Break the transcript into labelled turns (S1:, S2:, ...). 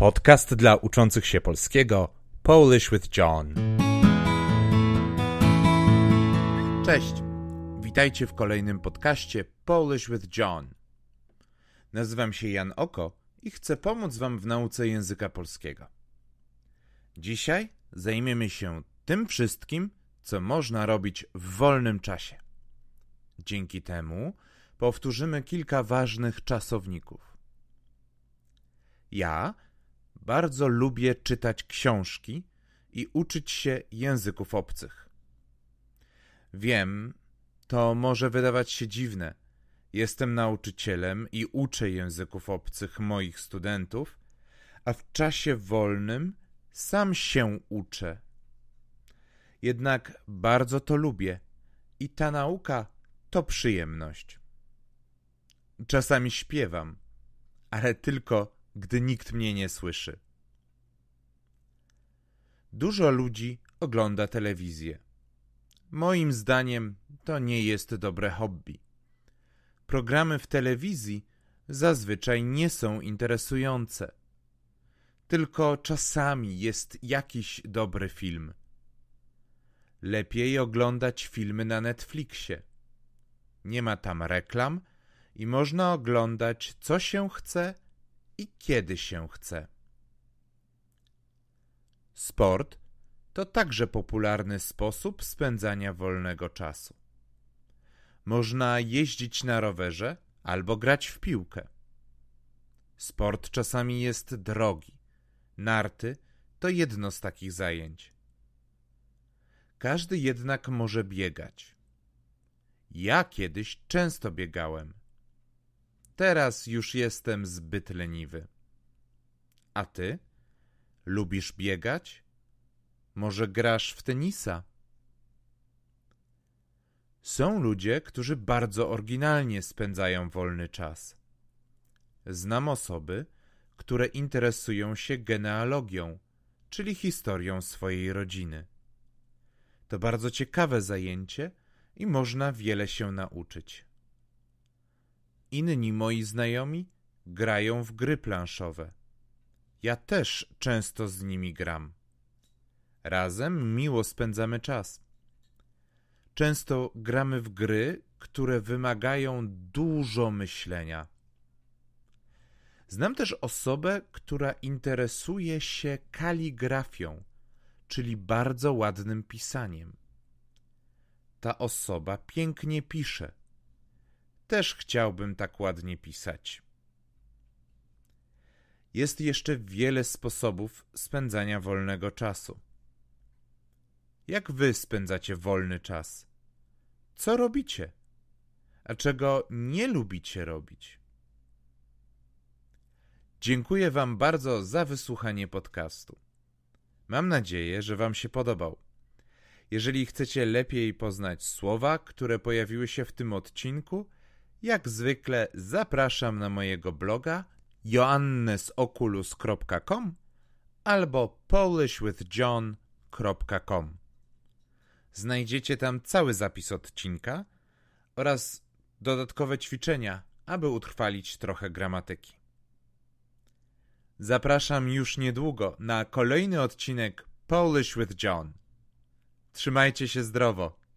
S1: Podcast dla uczących się polskiego Polish with John. Cześć. Witajcie w kolejnym podcaście Polish with John. Nazywam się Jan Oko i chcę pomóc wam w nauce języka polskiego. Dzisiaj zajmiemy się tym wszystkim, co można robić w wolnym czasie. Dzięki temu powtórzymy kilka ważnych czasowników. Ja bardzo lubię czytać książki i uczyć się języków obcych. Wiem, to może wydawać się dziwne. Jestem nauczycielem i uczę języków obcych moich studentów, a w czasie wolnym sam się uczę. Jednak bardzo to lubię i ta nauka to przyjemność. Czasami śpiewam, ale tylko gdy nikt mnie nie słyszy. Dużo ludzi ogląda telewizję. Moim zdaniem to nie jest dobre hobby. Programy w telewizji zazwyczaj nie są interesujące. Tylko czasami jest jakiś dobry film. Lepiej oglądać filmy na Netflixie. Nie ma tam reklam i można oglądać co się chce i kiedy się chce. Sport to także popularny sposób spędzania wolnego czasu. Można jeździć na rowerze albo grać w piłkę. Sport czasami jest drogi. Narty to jedno z takich zajęć. Każdy jednak może biegać. Ja kiedyś często biegałem. Teraz już jestem zbyt leniwy. A ty? Lubisz biegać? Może grasz w tenisa? Są ludzie, którzy bardzo oryginalnie spędzają wolny czas. Znam osoby, które interesują się genealogią, czyli historią swojej rodziny. To bardzo ciekawe zajęcie i można wiele się nauczyć. Inni moi znajomi grają w gry planszowe. Ja też często z nimi gram. Razem miło spędzamy czas. Często gramy w gry, które wymagają dużo myślenia. Znam też osobę, która interesuje się kaligrafią, czyli bardzo ładnym pisaniem. Ta osoba pięknie pisze też chciałbym tak ładnie pisać. Jest jeszcze wiele sposobów spędzania wolnego czasu. Jak wy spędzacie wolny czas? Co robicie? A czego nie lubicie robić? Dziękuję Wam bardzo za wysłuchanie podcastu. Mam nadzieję, że Wam się podobał. Jeżeli chcecie lepiej poznać słowa, które pojawiły się w tym odcinku, jak zwykle zapraszam na mojego bloga joannesoculus.com albo polishwithjohn.com. Znajdziecie tam cały zapis odcinka oraz dodatkowe ćwiczenia, aby utrwalić trochę gramatyki. Zapraszam już niedługo na kolejny odcinek Polish with John. Trzymajcie się zdrowo.